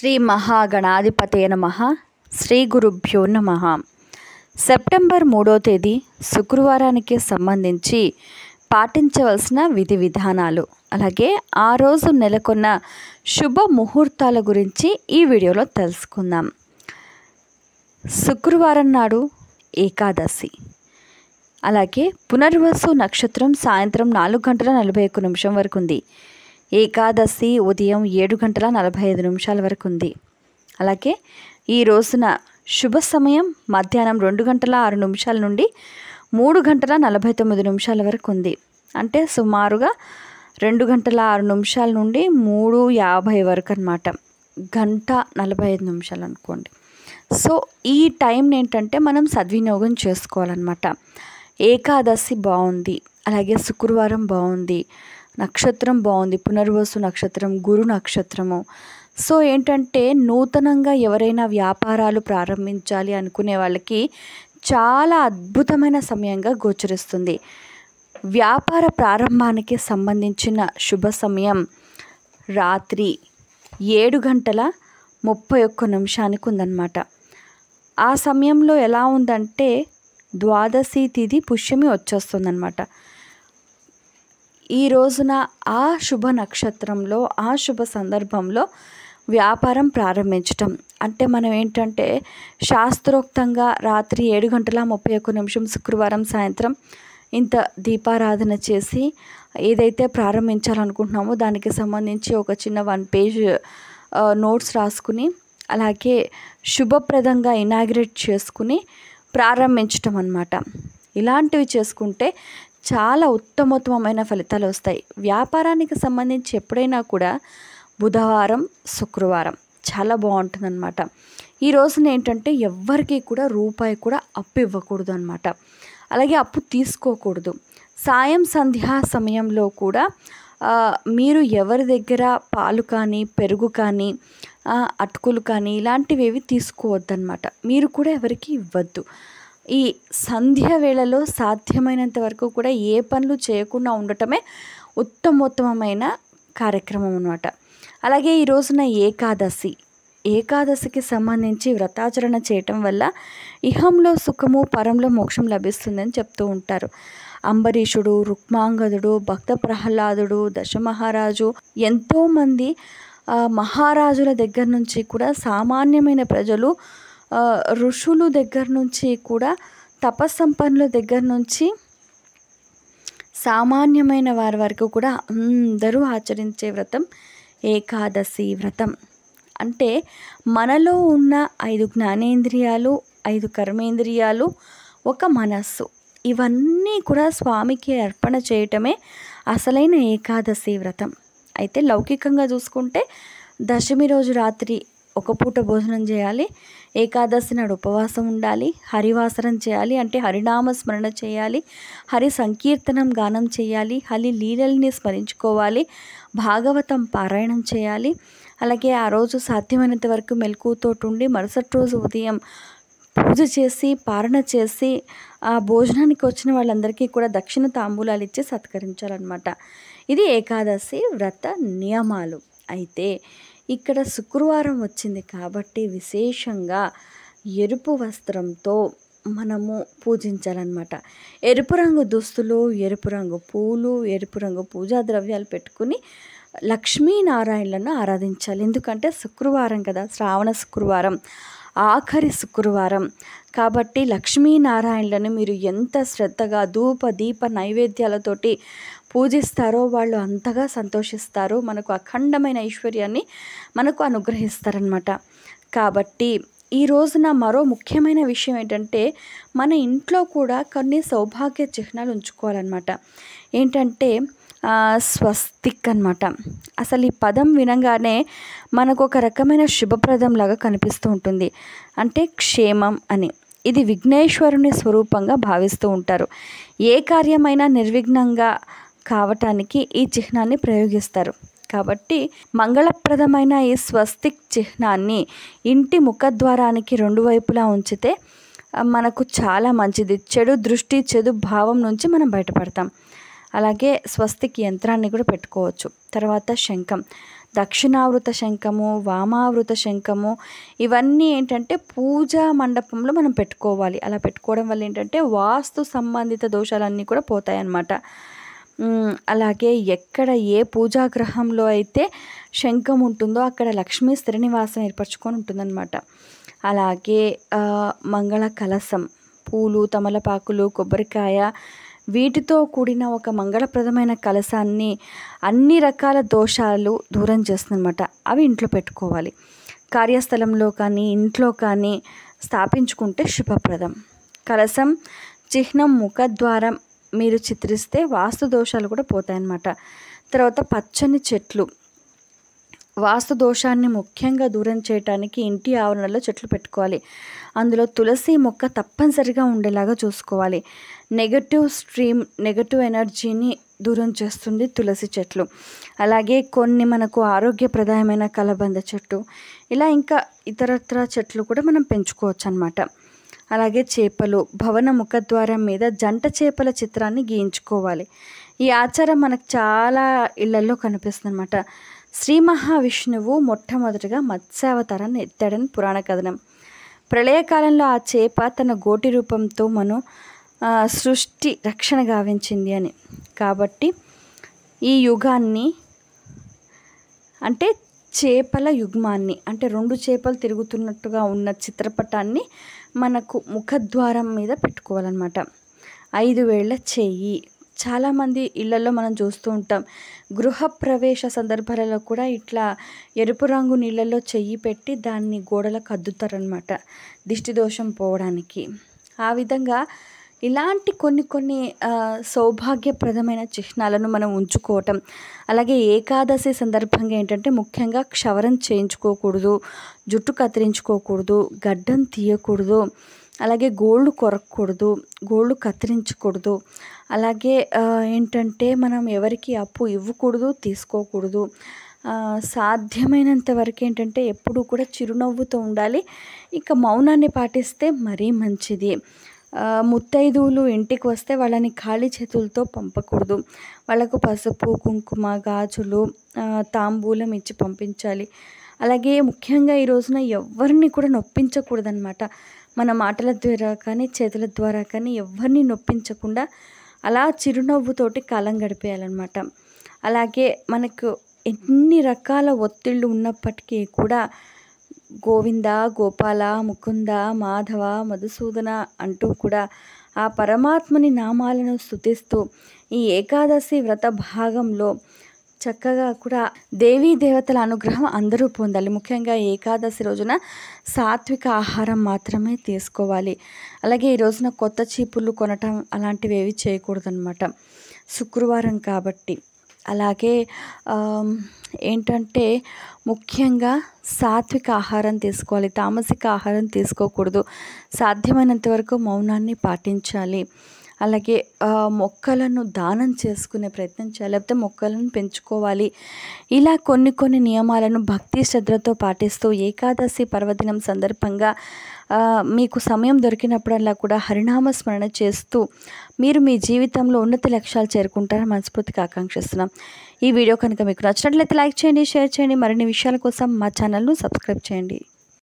శ్రీ మహాగణాధిపతే నమ శ్రీ గురుభ్యో నమ సెప్టెంబర్ మూడో తేదీ శుక్రవారానికి సంబంధించి పాటించవలసిన విధి విధానాలు అలాగే ఆ రోజు నెలకొన్న శుభ ముహూర్తాల గురించి ఈ వీడియోలో తెలుసుకుందాం శుక్రవారం నాడు ఏకాదశి అలాగే పునర్వసు నక్షత్రం సాయంత్రం నాలుగు గంటల నలభై ఒక్క నిమిషం వరకు ఉంది ఏకాదశి ఉదయం ఏడు గంటల నలభై ఐదు నిమిషాల వరకు ఉంది అలాగే ఈ రోజున శుభ సమయం మధ్యాహ్నం రెండు గంటల ఆరు నిమిషాల నుండి మూడు గంటల నలభై తొమ్మిది నిమిషాల వరకు ఉంది అంటే సుమారుగా రెండు గంటల ఆరు నిమిషాల నుండి మూడు యాభై వరకు అనమాట గంట నలభై ఐదు నిమిషాలు అనుకోండి సో ఈ టైంని ఏంటంటే మనం సద్వినియోగం చేసుకోవాలన్నమాట ఏకాదశి బాగుంది అలాగే శుక్రవారం బాగుంది నక్షత్రం బాగుంది పునర్వసు నక్షత్రం గురు నక్షత్రము సో ఏంటంటే నూతనంగా ఎవరైనా వ్యాపారాలు ప్రారంభించాలి అనుకునే వాళ్ళకి చాలా అద్భుతమైన సమయంగా గోచరిస్తుంది వ్యాపార ప్రారంభానికి సంబంధించిన శుభ సమయం రాత్రి ఏడు గంటల ముప్పై ఒక్క నిమిషానికి ఉందన్నమాట ఆ సమయంలో ఎలా ఉందంటే ద్వాదశి తిథి పుష్యమి వచ్చేస్తుందన్నమాట ఈ రోజున ఆ శుభ నక్షత్రంలో ఆ శుభ సందర్భంలో వ్యాపారం ప్రారంభించటం అంటే మనం ఏంటంటే శాస్త్రోక్తంగా రాత్రి ఏడు గంటల ముప్పై ఒక్క నిమిషం శుక్రవారం సాయంత్రం ఇంత దీపారాధన చేసి ఏదైతే ప్రారంభించాలనుకుంటున్నామో దానికి సంబంధించి ఒక చిన్న వన్ పేజ్ నోట్స్ రాసుకుని అలాగే శుభప్రదంగా ఇనాగ్రేట్ చేసుకుని ప్రారంభించటం అన్నమాట ఇలాంటివి చేసుకుంటే చాలా ఉత్తమోత్తమైన ఫలితాలు వస్తాయి వ్యాపారానికి సంబంధించి ఎప్పుడైనా కూడా బుధవారం శుక్రవారం చాలా బాగుంటుందన్నమాట ఈ రోజున ఏంటంటే ఎవ్వరికీ కూడా రూపాయి కూడా అప్పు ఇవ్వకూడదు అనమాట అలాగే అప్పు తీసుకోకూడదు సాయం సంధ్యా సమయంలో కూడా మీరు ఎవరి దగ్గర పాలు కానీ పెరుగు కానీ అటుకులు కానీ ఇలాంటివి ఏవి తీసుకోవద్దనమాట మీరు కూడా ఎవరికి ఇవ్వద్దు ఈ సంధ్య వేళలో సాధ్యమైనంత వరకు కూడా ఏ పనులు చేయకుండా ఉండటమే ఉత్తమోత్తమైన కార్యక్రమం అనమాట అలాగే ఈ రోజున ఏకాదశి ఏకాదశికి సంబంధించి వ్రతాచరణ చేయటం వల్ల ఇహంలో సుఖము పరంలో మోక్షం లభిస్తుందని చెప్తూ ఉంటారు అంబరీషుడు రుక్మాంగదుడు భక్త ప్రహ్లాదుడు దశమహారాజు ఎంతోమంది మహారాజుల దగ్గర నుంచి కూడా సామాన్యమైన ప్రజలు ఋషులు దగ్గర నుంచి కూడా తపస్సంపన్నుల దగ్గర నుంచి సామాన్యమైన వారి వరకు కూడా అందరూ ఆచరించే వ్రతం ఏకాదశి వ్రతం అంటే మనలో ఉన్న ఐదు జ్ఞానేంద్రియాలు ఐదు కర్మేంద్రియాలు ఒక మనస్సు ఇవన్నీ కూడా స్వామికి అర్పణ చేయటమే అసలైన ఏకాదశి వ్రతం అయితే లౌకికంగా చూసుకుంటే దశమి రోజు రాత్రి ఒక పూట భోజనం చేయాలి ఏకాదశి నాడు ఉపవాసం ఉండాలి హరివాసనం చేయాలి అంటే హరినామ స్మరణ చేయాలి హరి సంకీర్తనం గానం చేయాలి హరి లీలల్ని స్మరించుకోవాలి భాగవతం పారాయణం చేయాలి అలాగే ఆ రోజు సాధ్యమైనంత వరకు మెలకువతో ఉండి మరుసటి రోజు ఉదయం పూజ చేసి పారణ చేసి ఆ భోజనానికి వచ్చిన వాళ్ళందరికీ కూడా దక్షిణ తాంబూలాలు ఇచ్చి సత్కరించాలన్నమాట ఇది ఏకాదశి వ్రత నియమాలు అయితే ఇక్కడ శుక్రవారం వచ్చింది కాబట్టి విశేషంగా ఎరుపు వస్త్రంతో మనము పూజించాలన్నమాట ఎరుపు రంగు దుస్తులు ఎరుపు రంగు పూలు ఎరుపు రంగు పూజా ద్రవ్యాలు పెట్టుకుని లక్ష్మీనారాయణలను ఆరాధించాలి ఎందుకంటే శుక్రవారం కదా శ్రావణ శుక్రవారం ఆఖరి శుక్రవారం కాబట్టి లక్ష్మీనారాయణలను మీరు ఎంత శ్రద్ధగా ధూప దీప నైవేద్యాలతోటి పూజిస్తారో వాళ్ళు అంతగా సంతోషిస్తారు మనకు అఖండమైన ఐశ్వర్యాన్ని మనకు అనుగ్రహిస్తారనమాట కాబట్టి ఈ రోజున మరో ముఖ్యమైన విషయం ఏంటంటే మన ఇంట్లో కూడా కొన్ని సౌభాగ్య చిహ్నాలు ఉంచుకోవాలన్నమాట ఏంటంటే స్వస్తిక్ అనమాట అసలు ఈ పదం వినంగానే మనకు ఒక రకమైన శుభప్రదం లాగా కనిపిస్తూ ఉంటుంది అంటే క్షేమం అని ఇది విఘ్నేశ్వరుని స్వరూపంగా భావిస్తూ ఉంటారు ఏ కార్యమైనా నిర్విఘ్నంగా కావటానికి ఈ చిహ్నాన్ని ప్రయోగిస్తారు కాబట్టి మంగళప్రదమైన ఈ స్వస్తిక్ చిహ్నాన్ని ఇంటి ముఖద్వారానికి రెండు వైపులా ఉంచితే మనకు చాలా మంచిది చెడు దృష్టి చెడు భావం నుంచి మనం బయటపడతాం అలాగే స్వస్తిక్ యంత్రాన్ని కూడా పెట్టుకోవచ్చు తర్వాత శంఖం దక్షిణావృత శంఖము వామావృత శంఖము ఇవన్నీ ఏంటంటే పూజా మండపంలో మనం పెట్టుకోవాలి అలా పెట్టుకోవడం వల్ల ఏంటంటే వాస్తు సంబంధిత దోషాలన్నీ కూడా పోతాయన్నమాట అలాగే ఎక్కడ ఏ పూజాగ్రహంలో అయితే శంఖం ఉంటుందో అక్కడ లక్ష్మీ శ్రీనివాసం ఏర్పరచుకొని ఉంటుందన్నమాట అలాగే మంగళ కలసం పూలు తమలపాకులు కొబ్బరికాయ వీటితో కూడిన ఒక మంగళప్రదమైన కలసాన్ని అన్ని రకాల దోషాలు దూరం చేస్తుందన్నమాట అవి ఇంట్లో పెట్టుకోవాలి కార్యస్థలంలో కానీ ఇంట్లో కానీ స్థాపించుకుంటే శుభప్రదం కలసం చిహ్నం ముఖద్వారం మీరు చిత్రిస్తే వాస్తు దోషాలు కూడా పోతాయన్నమాట తర్వాత పచ్చని చెట్లు వాస్తు దోషాన్ని ముఖ్యంగా దూరం చేయడానికి ఇంటి ఆవరణలో చెట్లు పెట్టుకోవాలి అందులో తులసి మొక్క తప్పనిసరిగా ఉండేలాగా చూసుకోవాలి నెగటివ్ స్ట్రీమ్ నెగటివ్ ఎనర్జీని దూరం చేస్తుంది తులసి చెట్లు అలాగే కొన్ని మనకు ఆరోగ్యప్రదాయమైన కలబంద చెట్టు ఇలా ఇంకా ఇతరత్ర చెట్లు కూడా మనం పెంచుకోవచ్చు అనమాట అలాగే చేపలు భవన ముఖద్వారం మీద జంట చేపల చిత్రాన్ని గీయించుకోవాలి ఈ ఆచారం మనకు చాలా ఇళ్లలో కనిపిస్తుంది అనమాట శ్రీ మహావిష్ణువు మొట్టమొదటిగా మత్స్యావతారాన్ని ఎత్తాడని పురాణ కథనం ప్రళయకాలంలో ఆ చేప తన గోటి రూపంతో మనం సృష్టి రక్షణ గావించింది అని కాబట్టి ఈ యుగాన్ని అంటే చేపల యుగ్మాన్ని అంటే రెండు చేపలు తిరుగుతున్నట్టుగా ఉన్న చిత్రపటాన్ని మనకు ముఖద్వారం మీద పెట్టుకోవాలన్నమాట ఐదు వేళ్ల చెయ్యి చాలామంది ఇళ్లలో మనం చూస్తూ ఉంటాం గృహప్రవేశ సందర్భాలలో కూడా ఇట్లా ఎరుపు రంగు నీళ్ళల్లో చెయ్యి పెట్టి దాన్ని గోడలకు అద్దుతారనమాట దిష్టి దోషం పోవడానికి ఆ విధంగా ఇలాంటి కొన్ని కొన్ని సౌభాగ్యప్రదమైన చిహ్నాలను మనం ఉంచుకోవటం అలాగే ఏకాదశి సందర్భంగా ఏంటంటే ముఖ్యంగా క్షవరం చేయించుకోకూడదు జుట్టు కత్తిరించుకోకూడదు గడ్డం తీయకూడదు అలాగే గోళ్ళు కొరకూడదు గోళ్ళు కత్తిరించకూడదు అలాగే ఏంటంటే మనం ఎవరికి అప్పు ఇవ్వకూడదు తీసుకోకూడదు సాధ్యమైనంత వరకు ఏంటంటే ఎప్పుడూ కూడా చిరునవ్వుతో ఉండాలి ఇంకా మౌనాన్ని పాటిస్తే మరీ మంచిది ముత్తైదువులు ఇంటికి వస్తే వాళ్ళని ఖాళీ చేతులతో పంపకూడదు వాళ్ళకు పసుపు కుంకుమ గాజులు తాంబూలం ఇచ్చి పంపించాలి అలాగే ముఖ్యంగా ఈ రోజున ఎవరిని కూడా నొప్పించకూడదనమాట మన మాటల ద్వారా కానీ చేతుల ద్వారా కానీ ఎవరిని నొప్పించకుండా అలా చిరునవ్వుతోటి కాలం గడిపేయాలన్నమాట అలాగే మనకు ఎన్ని రకాల ఒత్తిళ్ళు ఉన్నప్పటికీ కూడా గోవింద గోపాల ముకుంద మాధవ మధుసూదన అంటూ కూడా ఆ పరమాత్మని నామాలను స్థుతిస్తూ ఈ ఏకాదశి వ్రత భాగంలో చక్కగా కూడా దేవీ దేవతల అనుగ్రహం అందరూ పొందాలి ముఖ్యంగా ఏకాదశి రోజున సాత్విక ఆహారం మాత్రమే తీసుకోవాలి అలాగే ఈ రోజున కొత్త చీపులు కొనటం అలాంటివి ఏవి చేయకూడదనమాట శుక్రవారం కాబట్టి అలాగే ఏంటంటే ముఖ్యంగా సాత్విక ఆహారం తీసుకోవాలి తామసిక ఆహారం తీసుకోకూడదు సాధ్యమైనంత వరకు మౌనాన్ని పాటించాలి అలాగే మొక్కలను దానం చేసుకునే ప్రయత్నం చేయాలి లేకపోతే మొక్కలను పెంచుకోవాలి ఇలా కొన్ని కొన్ని నియమాలను భక్తి శ్రద్ధతో పాటిస్తూ ఏకాదశి పర్వదినం సందర్భంగా మీకు సమయం దొరికినప్పుడల్లా కూడా హరినామ స్మరణ చేస్తూ మీరు మీ జీవితంలో ఉన్నత లక్ష్యాలు చేరుకుంటారని మనస్ఫూర్తిగా ఆకాంక్షిస్తున్నాం ఈ వీడియో కనుక మీకు నచ్చినట్లయితే లైక్ చేయండి షేర్ చేయండి మరిన్ని విషయాల కోసం మా ఛానల్ను సబ్స్క్రైబ్ చేయండి